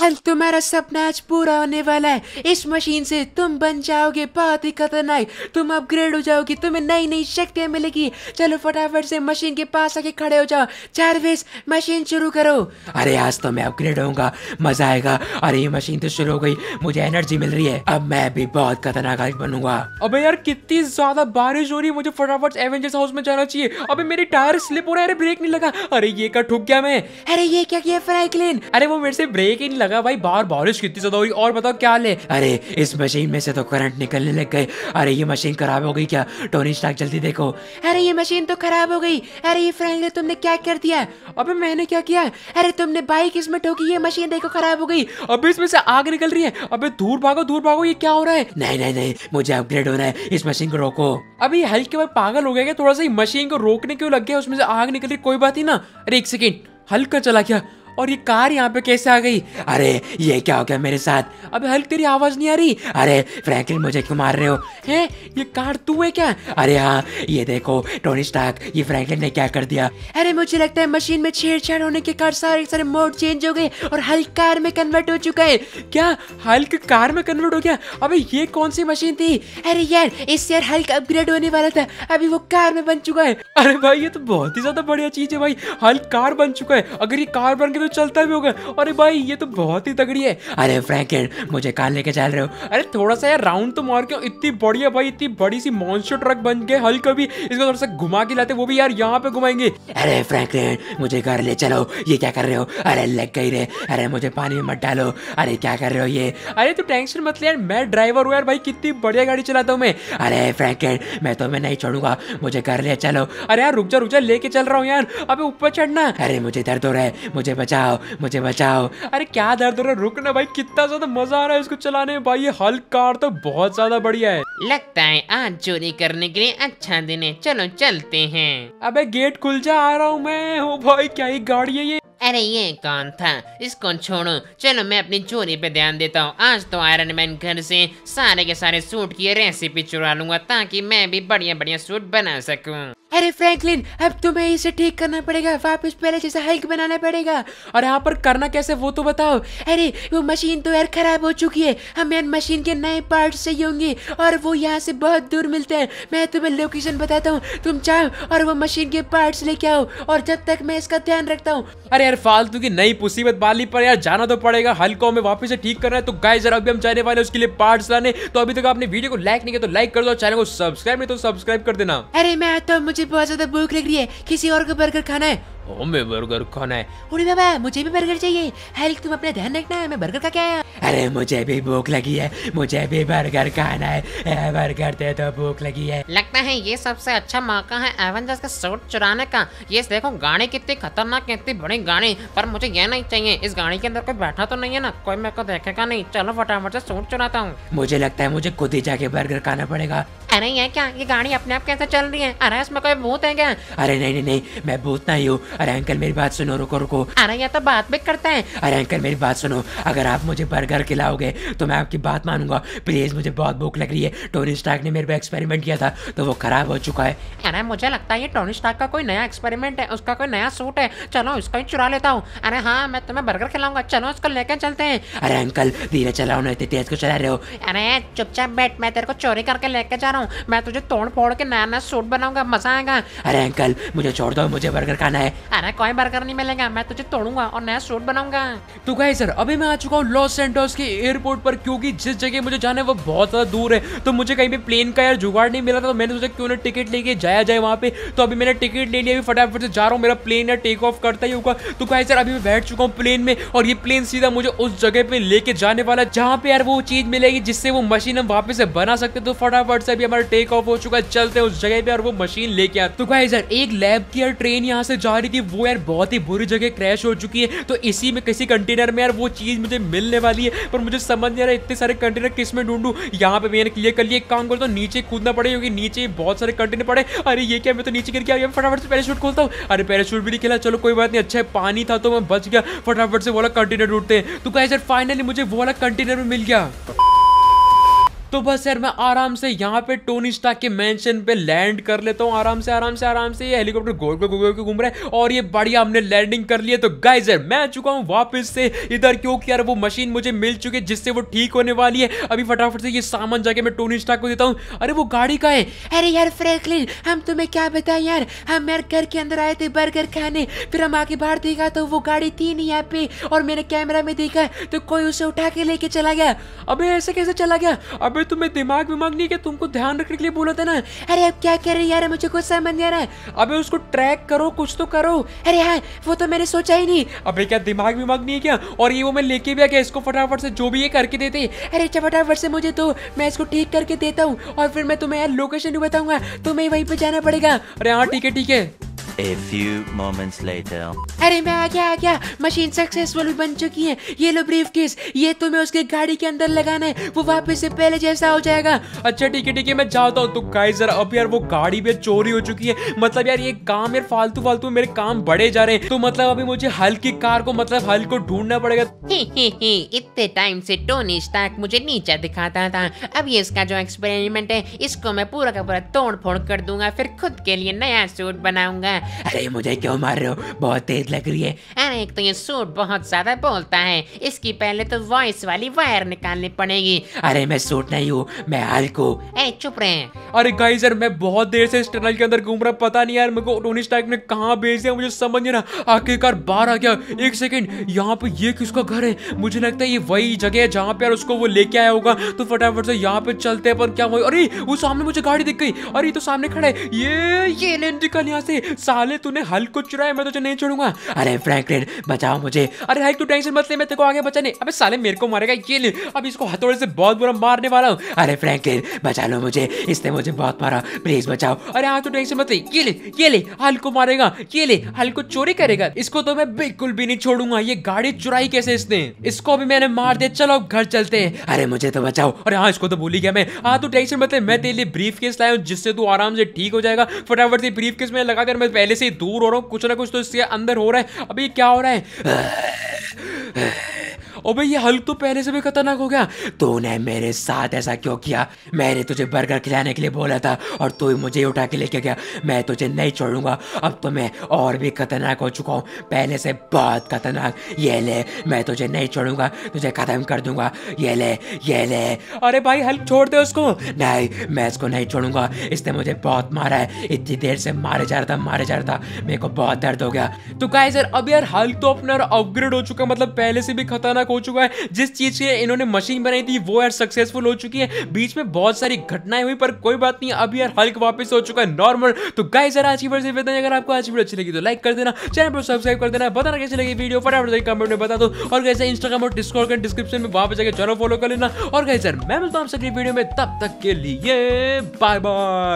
हल तुम्हारा सपना आज पूरा होने वाला है इस मशीन से तुम बन जाओगे बहुत ही खतरनाक तुम अपग्रेड हो जाओगी तुम्हें नई नई शक्तियाँ मिलेगी चलो फटाफट से मशीन के पास आके खड़े हो जाओ चार वेस मशीन शुरू करो अरे आज तो मैं अपग्रेड होऊंगा मजा आएगा अरे ये मशीन तो शुरू हो गई मुझे एनर्जी मिल रही है अब मैं भी बहुत खतरनाक बनूंगा अब यार कितनी ज्यादा बारिश हो रही है मुझे फटाफट एवेंजर्स हाउस में जाना चाहिए अब मेरे टायर स्लिप हो रहा है अरे ब्रेक नहीं लगा अरे ये का ठुक गया मैं अरे ये क्या किया फ्रैंकलिन अरे वो मेरे से ब्रेक ही नहीं लगा भाई बाहर बारिश कितनी ज्यादा हुई और बताओ क्या ले अरे इस मशीन में से तो करंट निकलने लग गए अरे ये मशीन खराब हो गई क्या टोनी स्टार्क जल्दी देखो अरे ये मशीन तो खराब हो गई अरे ये फ्रेंकलिन तुमने क्या कर दिया अबे मैंने क्या किया अरे तुमने बाइक इसमें ठोकी ये मशीन देखो खराब हो गई अबे इसमें से आग निकल रही है अबे दूर भागो दूर भागो ये क्या हो रहा है नहीं नहीं नहीं मुझे अपग्रेड हो रहा है इस मशीन को रोको अभी हल्के के भाई पागल हो गया थोड़ा सा मशीन को रोकने क्यों लग गया उसमें से आग निकल रही कोई बात ही ना अरे एक सेकेंड हल्का चला क्या और ये कार यहाँ पे कैसे आ गई अरे ये क्या हो गया मेरे साथ अब हल्क तेरी आवाज़ नहीं आ रही अरे फ्रैंकलिन मुझे क्यों मार रहे हो हैं ये कार तू है क्या अरे हाँ ये देखो टोनी स्टार्क ये फ्रैंकलिन ने क्या कर दिया अरे मुझे लगता है मशीन में छेड़छाड़ होने के कारण सारे सारे मोड चेंज हो गए और हल्क कार में कन्वर्ट हो चुका है क्या हल्क कार में कन्वर्ट हो गया अभी ये कौन सी मशीन थी अरे यार इससे यार हल्क अपग्रेड होने वाला था अभी वो कार में बन चुका है अरे भाई ये तो बहुत ही ज्यादा बढ़िया चीज है भाई हल कार बन चुका है अगर ये कार बन के तो चलता भी होगा अरे भाई ये तो बहुत ही तगड़ी है अरे फ्रैंकन मुझे कार लेके चल रहे हो अरे थोड़ा सा यार राउंड तो मार के इतनी बढ़िया भाई इतनी बड़ी सी मॉन्स्टर ट्रक बन गए हल भी इसको थोड़ा सा घुमा के लाते वो भी यार यहाँ पे घुमाएंगे अरे फ्रैंकलिन मुझे घर ले चलो ये क्या कर रहे हो अरे लग गई रे अरे मुझे पानी में मत डालो अरे क्या कर रहे हो ये अरे तू टेंशन मत ले यार मैं ड्राइवर हूँ यार भाई कितनी बढ़िया गाड़ी चलाता हूँ मैं अरे फ्रैंकलिन मैं तो मैं नहीं छोड़ूंगा मुझे घर ले चलो अरे यार रुक जा रुक जा लेके चल रहा हूँ यार अबे ऊपर चढ़ना अरे मुझे दर्द हो रहा है मुझे बचाओ मुझे बचाओ अरे क्या दर्द हो रहा है रुक ना भाई कितना ज्यादा मजा आ रहा है इसको चलाने में भाई ये हल्क कार तो बहुत ज्यादा बढ़िया है लगता है आज चोरी करने के लिए अच्छा दिन है चलो चलते हैं अबे गेट खुल जा आ रहा हूँ मैं ओ भाई क्या ही गाड़ी है ये अरे ये कौन था इसको छोड़ो चलो मैं अपनी चोरी पे ध्यान देता हूँ आज तो आयरन मैन घर से सारे के सारे सूट की रेसिपी चुरा लूंगा ताकि मैं भी बढ़िया बढ़िया सूट बना सकूं अरे फ्रैंकलिन अब तुम्हें इसे ठीक करना पड़ेगा वापस पहले जैसा हल्क बनाना पड़ेगा और यहाँ पर करना कैसे वो तो बताओ अरे वो मशीन तो यार खराब हो चुकी है हम यार मशीन के नए पार्ट चाहिए होंगे और वो यहाँ से बहुत दूर मिलते हैं मैं तुम्हें लोकेशन बताता हूँ तुम चाहो और वो मशीन के पार्ट्स लेके आओ और जब तक मैं इसका ध्यान रखता हूँ अरे यार फालतू की नई मुसीबत बाली पर यार जाना तो पड़ेगा हल्कों में वापस से ठीक करना है तो गाय जरा अभी हम जाने वाले उसके लिए पार्ट लाने तो अभी तक आपने वीडियो को लाइक नहीं किया तो लाइक कर दो चैनल को सब्सक्राइब नहीं तो सब्सक्राइब कर देना अरे मैं तो मुझे बहुत ज्यादा भूख लग रही है किसी और को बर्गर खाना है हमें बर्गर खाना है बाबा मुझे भी बर्गर चाहिए हेल्क तुम अपने ध्यान रखना है मैं बर्गर का क्या है अरे मुझे भी भूख लगी है मुझे भी बर्गर खाना है बर्गर दे तो भूख लगी है लगता है ये सबसे अच्छा मौका है एवेंजर्स का सूट चुराने का ये देखो गाड़ी कितनी खतरनाक कितनी बड़ी गाड़ी पर मुझे ये नहीं चाहिए इस गाड़ी के अंदर कोई बैठा तो नहीं है ना कोई मेरे को देखेगा नहीं चलो फटाफट से सूट चुराता हूँ मुझे लगता है मुझे खुद ही जाके बर्गर खाना पड़ेगा अरे ये क्या ये गाड़ी अपने आप कैसे चल रही है अरे इसमें कोई भूत है क्या अरे नहीं नहीं नहीं मैं भूत नहीं हूँ अरे अंकल मेरी बात सुनो रुको रुको अरे ये तो बात भी करता है अरे अंकल मेरी बात सुनो अगर आप मुझे बर्गर खिलाओगे तो मैं आपकी बात मानूंगा प्लीज मुझे बहुत भूख लग रही है टोनी स्टार्क ने मेरे पे एक्सपेरिमेंट किया था तो वो खराब हो चुका है अरे मुझे लगता है ये टोनी स्टार्क का कोई नया एक्सपेरिमेंट है उसका कोई नया सूट है चलो इसका ही चुरा लेता हूँ अरे हाँ मैं तुम्हें बर्गर खिलाऊंगा चलो इसको लेकर चलते हैं अरे अंकल धीरे चलाओ ना तो तेज को चला रहे हो अरे चुपचाप बैठ मैं तेरे को चोरी करके लेके जा रहा हूँ मैं तुझे तोड़ फोड़ के नया नया सूट बनाऊंगा मजा आएगा अरे अंकल मुझे छोड़ दो मुझे बर्गर खाना है अरे कोई बर्गर नहीं मिलेगा मैं तुझे तोड़ूंगा और नया सूट बनाऊंगा तो गाय सर अभी मैं आ चुका हूँ लॉस सेंटोस के एयरपोर्ट पर क्योंकि जिस जगह मुझे जाना है वो बहुत ज्यादा दूर है तो मुझे कहीं भी प्लेन का यार जुगाड़ नहीं मिला था तो मैंने सोचा क्यों ना टिकट लेके जाया जाए वहाँ पे तो अभी मैंने टिकट ले लिया फटाफट से जा रहा हूँ मेरा प्लेन है टेक ऑफ करता ही होगा तो गाय सर अभी मैं बैठ चुका हूँ प्लेन में और ये प्लेन सीधा मुझे उस जगह पे लेके जाने वाला जहाँ पे यार वो चीज मिलेगी जिससे वो मशीन हम वापस से बना सकते तो फटाफट से अभी पर टेक ऑफ हो चुका है चलते हैं उस जगह पे और वो मशीन लेके आते तो गाइस यार एक लैब की यार ट्रेन यहाँ से जा रही थी वो यार बहुत ही बुरी जगह क्रैश हो चुकी है तो इसी में किसी कंटेनर में यार वो चीज मुझे मिलने वाली है पर मुझे समझ नहीं आ रहा इतने सारे कंटेनर किस में ढूंढू यहाँ पे मैंने क्लियर कर लिया एक काम करता तो नीचे कूदना पड़े क्योंकि नीचे बहुत सारे कंटेनर पड़े अरे ये क्या मैं तो नीचे गिर गया फटाफट से पैराशूट खोलता हूँ अरे पैराशूट भी नहीं खेला चलो कोई बात नहीं अच्छा है पानी था तो मैं बच गया फटाफट से वो वाला कंटेनर ढूंढते हैं तो क्या यार फाइनली मुझे वो वाला कंटेनर में मिल गया तो बस यार मैं आराम से यहाँ पे टोनी स्टाक के मेंशन पे लैंड कर लेता हूँ आराम से आराम से आराम से ये हेलीकॉप्टर गोल गोल गोल घूम रहे और ये बढ़िया हमने लैंडिंग कर लिया तो गाइज यार मैं आ चुका हूँ वापस से इधर क्योंकि यार वो मशीन मुझे मिल चुकी है जिससे वो ठीक होने वाली है अभी फटाफट से ये सामान जाके मैं टोनी स्टाक को देता हूँ अरे वो गाड़ी का है अरे यार फ्रैंकलिन हम तुम्हें क्या बताए यार हम यार घर के अंदर आए थे बर्गर खाने फिर हम आगे बाहर देखा तो वो गाड़ी थी नहीं यहाँ पे और मैंने कैमरा में देखा तो कोई उसे उठा के लेके चला गया अभी ऐसे कैसे चला गया अभी अबे तुम्हें दिमाग विमाग नहीं क्या तुमको ध्यान रखने के लिए बोला था ना अरे अब क्या कह रहे यार मुझे कुछ समझ नहीं आ रहा है अबे उसको ट्रैक करो कुछ तो करो अरे हाँ वो तो मैंने सोचा ही नहीं अबे क्या दिमाग विमाग नहीं है क्या और ये वो मैं लेके भी आ गया इसको फटाफट से जो भी ये करके देते अरे अच्छा फटाफट से मुझे तो मैं इसको ठीक करके देता हूँ और फिर मैं तुम्हें यार लोकेशन भी बताऊंगा तुम्हें वहीं पर जाना पड़ेगा अरे हाँ ठीक है ठीक है A few moments later. अरे मैं आ गया आ गया मशीन सक्सेसफुल बन चुकी है ये लो ब्रीफ केस ये तुम्हें तो उसके गाड़ी के अंदर लगाना है वो वापस से पहले जैसा हो जाएगा अच्छा ठीक है ठीक है मैं जाता हूँ तो गाइस यार अब यार वो गाड़ी भी चोरी हो चुकी है मतलब यार ये काम यार फालतू फालतू मेरे काम बढ़े जा रहे हैं तो मतलब अभी मुझे हल्की कार को मतलब हल को ढूंढना पड़ेगा इतने टाइम से टोनी स्टार्क मुझे नीचा दिखाता था अब ये इसका जो एक्सपेरिमेंट है इसको मैं पूरा का पूरा तोड़ फोड़ कर दूंगा फिर खुद के लिए नया सूट बनाऊंगा अरे मुझे क्यों मार रहे हो बहुत तेज लग रही है अरे एक तो ये सूट बहुत ज्यादा बोलता है इसकी पहले तो वॉइस वाली वायर निकालनी पड़ेगी अरे मैं सूट नहीं हूँ मैं हल्क हूँ चुप रहे अरे गाई सर मैं बहुत देर से इस टनल के अंदर घूम रहा पता नहीं यार मेरे को टोनी स्टाइक ने कहा भेज दिया मुझे समझ नहीं रहा आखिरकार बाहर आ गया एक सेकेंड यहाँ पे ये किसका घर है मुझे लगता है ये वही जगह है जहाँ पे यार उसको वो लेके आया होगा तो फटाफट से यहाँ पे चलते हैं पर क्या हुआ अरे वो सामने मुझे गाड़ी दिख गई अरे तो सामने खड़ा है ये ये लेन निकल यहाँ से साले तूने हल को चुराया मैं तुझे नहीं छोड़ूंगा अरे फ्रैंकलिन बचाओ मुझे अरे हाइक तू टेंशन मत ले मैं तेरे को आगे बचाने अबे साले मेरे को मारेगा ये ले अब इसको हथौड़े से बहुत बुरा मारने वाला हूँ अरे फ्रैंकलिन बचा लो मुझे इसने मुझे बहुत मारा प्लीज बचाओ अरे हाँ तू टेंशन मत ले ये ले ये ले हल को मारेगा ये ले हल को चोरी करेगा इसको तो मैं बिल्कुल भी नहीं छोड़ूंगा ये गाड़ी चुराई कैसे इसने इसको अभी मैंने मार दिया चलो घर चलते हैं अरे मुझे तो बचाओ अरे हाँ इसको तो भूल ही गया मैं हाँ तू टेंशन मत ले मैं तेरे लिए ब्रीफ केस लाया हूँ जिससे तू आराम से ठीक हो जाएगा फटाफट से ब्रीफ केस में लगा कर मैं पहले से ही दूर हो रहा हूँ कुछ ना कुछ तो इसके अंदर हो रहा है अभी क्या हो रहा है और भाई ये हल्क तो पहले से भी खतरनाक हो गया तूने मेरे साथ ऐसा क्यों किया मैंने तुझे बर्गर खिलाने के लिए बोला था और तू मुझे उठा के लेके गया मैं तुझे नहीं छोड़ूंगा अब तो मैं और भी खतरनाक हो चुका हूँ पहले से बहुत खतरनाक ये ले मैं तुझे नहीं छोड़ूंगा तुझे खत्म कर दूंगा ये ले ये ले अरे भाई हल्क छोड़ दे उसको नहीं मैं इसको नहीं छोड़ूंगा इसने मुझे बहुत मारा है इतनी देर से मारे जा रहा था मारे जा रहा था मेरे को बहुत दर्द हो गया तो कहा अब यार हल्क तो अपना अपग्रेड हो चुका मतलब पहले से भी खतरनाक हो हो चुका है जिस चीज के इन्होंने मशीन बनाई थी वो यार सक्सेसफुल हो चुकी है बीच में बहुत सारी घटनाएं हुई पर कोई बात नहीं अभी यार हल्क वापस हो चुका है नॉर्मल तो गाय यार आज की वीडियो से अगर आपको आज वीडियो अच्छी लगी तो लाइक कर देना चैनल पर सब्सक्राइब कर देना बताना कैसे लगी वीडियो फटाफट कमेंट में बता दो और कैसे इंस्टाग्राम और डिस्कॉर्ड का डिस्क्रिप्शन में वहां पर जाकर चैनल फॉलो कर लेना और गाइस यार मैं मिलता हूँ आपसे अगली वीडियो में तब तक के लिए बाय बाय